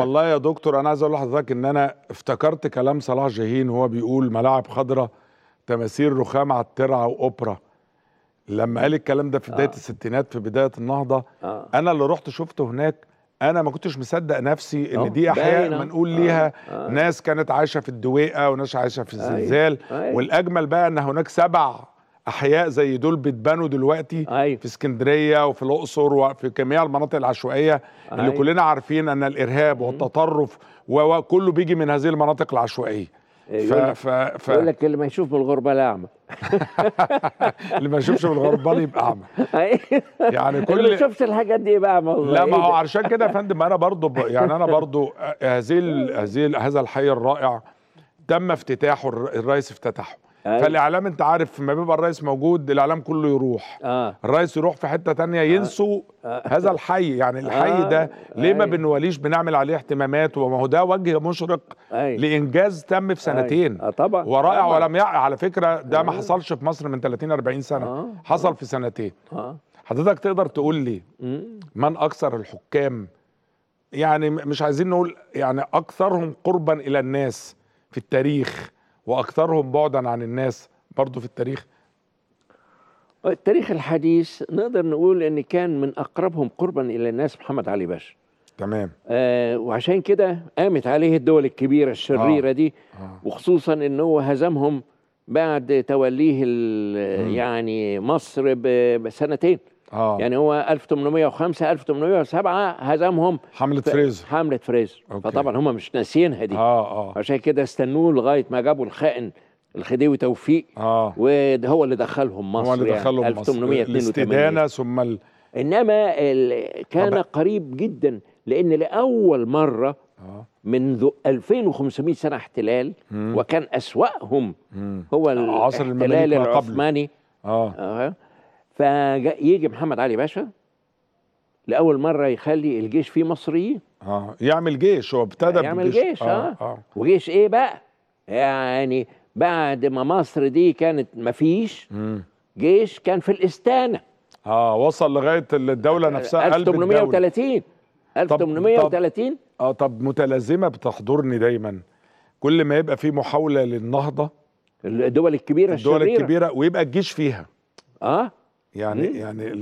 والله يا دكتور انا عايز اقول لحضرتك ان انا افتكرت كلام صلاح جاهين وهو بيقول ملاعب خضراء تماثيل رخام على الترعه واوبرا لما قال الكلام ده في بدايه آه. الستينات في بدايه النهضه آه. انا اللي رحت شفته هناك انا ما كنتش مصدق نفسي ان آه، دي احياء آه. منقول ليها آه. آه. ناس كانت عايشه في الدويقه وناس عايشه في أيوه، الزلزال آه. آه. والاجمل بقى ان هناك سبع احياء زي دول بتبنوا دلوقتي أيوة. في اسكندريه وفي الاقصر وفي جميع المناطق العشوائيه أيوة. اللي كلنا عارفين ان الارهاب والتطرف وكله بيجي من هذه المناطق العشوائيه إيه، ف... ف... ف... يقول لك اللي ما يشوف من الغربه لا اعمى اللي ما يشوفش من يبقى اعمى أيوة. يعني كل اللي ما يشوفش الحاجات دي يبقى اعمى والله لا ما هو أيوة. عشان كده يا فندم انا برضو ب... يعني انا برضو آه، هذه هذه هذا الحي الرائع تم افتتاحه الرئيس افتتحه أيوة. فالاعلام انت عارف ما بيبقى الرئيس موجود الاعلام كله يروح آه. الرئيس يروح في حته تانية آه. ينسوا آه. هذا الحي يعني الحي آه. ده ليه ما بنوليش بنعمل عليه اهتمامات وما هو ده وجه مشرق أيوة. لانجاز تم في سنتين آه. آه طبعا ورائع آه. ولم يع... على فكره ده آه. ما حصلش في مصر من 30 40 سنه آه. حصل آه. في سنتين آه. حضرتك تقدر تقول لي من اكثر الحكام يعني مش عايزين نقول يعني اكثرهم قربا الى الناس في التاريخ واكثرهم بعدا عن الناس برضه في التاريخ التاريخ الحديث نقدر نقول ان كان من اقربهم قربا الى الناس محمد علي باشا تمام آه وعشان كده قامت عليه الدول الكبيره الشريره آه. دي آه. وخصوصا ان هو هزمهم بعد توليه يعني مصر بسنتين آه. يعني هو 1805 1807 هزمهم حمله فريزر حمله فريزر فطبعا هم مش ناسيينها دي آه آه. عشان كده استنوه لغايه ما جابوا الخائن الخديوي توفيق آه. وهو اللي دخلهم مصر هو اللي دخلهم يعني 1882 الاستدانه ثم ال... انما ال... كان طبعا. قريب جدا لان لاول مره آه. منذ 2500 سنه احتلال مم. وكان اسواهم مم. هو الاحتلال العثماني آه. آه. فيجي محمد علي باشا لاول مره يخلي الجيش فيه مصريين اه يعمل جيش هو ابتدى يعمل جيش آه،, آه, اه وجيش ايه بقى يعني بعد ما مصر دي كانت مفيش مم. جيش كان في الاستانه اه وصل لغايه الدوله نفسها 1830 1830 اه طب متلازمه بتحضرني دايما كل ما يبقى في محاوله للنهضه الدول الكبيره الدول الشريرة. الكبيره ويبقى الجيش فيها اه يعني إمم. يعني